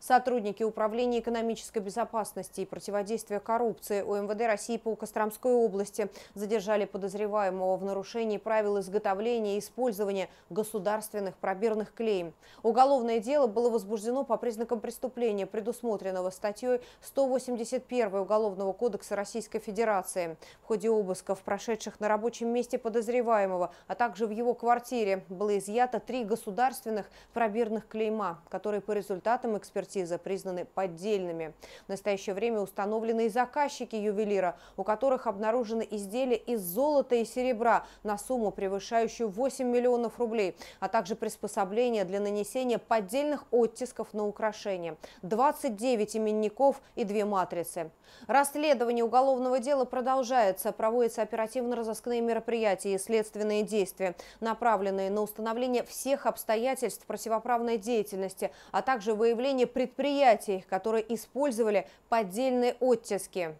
Сотрудники Управления экономической безопасности и противодействия коррупции УМВД России по Костромской области задержали подозреваемого в нарушении правил изготовления и использования государственных пробирных клей. Уголовное дело было возбуждено по признакам преступления, предусмотренного статьей 181 Уголовного кодекса Российской Федерации. В ходе обысков, прошедших на рабочем месте подозреваемого, а также в его квартире, было изъято три государственных пробирных клейма, которые по результатам экспертизы экспертизы признаны поддельными. В настоящее время установлены и заказчики ювелира, у которых обнаружены изделия из золота и серебра на сумму, превышающую 8 миллионов рублей, а также приспособления для нанесения поддельных оттисков на украшения. 29 именников и две матрицы. Расследование уголовного дела продолжается. Проводятся оперативно-розыскные мероприятия и следственные действия, направленные на установление всех обстоятельств противоправной деятельности, а также выявление предприятий, которые использовали поддельные оттиски.